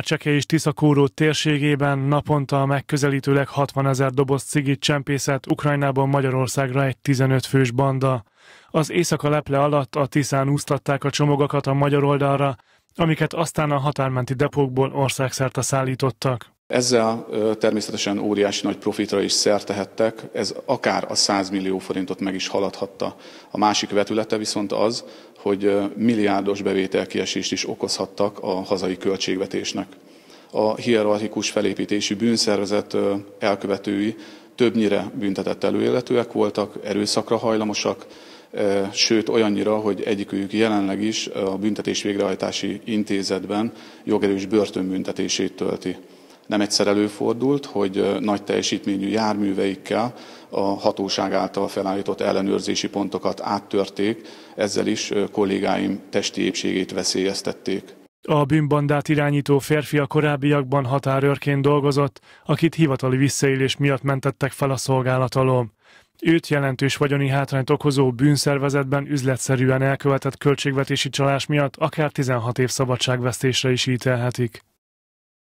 Cseke és Tiszakóró térségében naponta megközelítőleg 60 ezer doboz cigit csempészet Ukrajnában Magyarországra egy 15 fős banda. Az éjszaka leple alatt a Tiszán úsztatták a csomagokat a magyar oldalra, amiket aztán a határmenti depókból országszerte szállítottak. Ezzel természetesen óriási nagy profitra is szertehettek, ez akár a 100 millió forintot meg is haladhatta. A másik vetülete viszont az, hogy milliárdos bevételkiesést is okozhattak a hazai költségvetésnek. A hierarchikus felépítésű bűnszervezet elkövetői többnyire büntetett előéletűek voltak, erőszakra hajlamosak, sőt olyannyira, hogy egyikük jelenleg is a büntetés végrehajtási intézetben jogerős börtönbüntetését tölti. Nem egyszer előfordult, hogy nagy teljesítményű járműveikkel a hatóság által felállított ellenőrzési pontokat áttörték, ezzel is kollégáim testi épségét veszélyeztették. A bűnbandát irányító férfi a korábbiakban határőrként dolgozott, akit hivatali visszaélés miatt mentettek fel a szolgálat alól. Őt jelentős vagyoni hátrányt okozó bűnszervezetben üzletszerűen elkövetett költségvetési csalás miatt akár 16 év szabadságvesztésre is ítélhetik.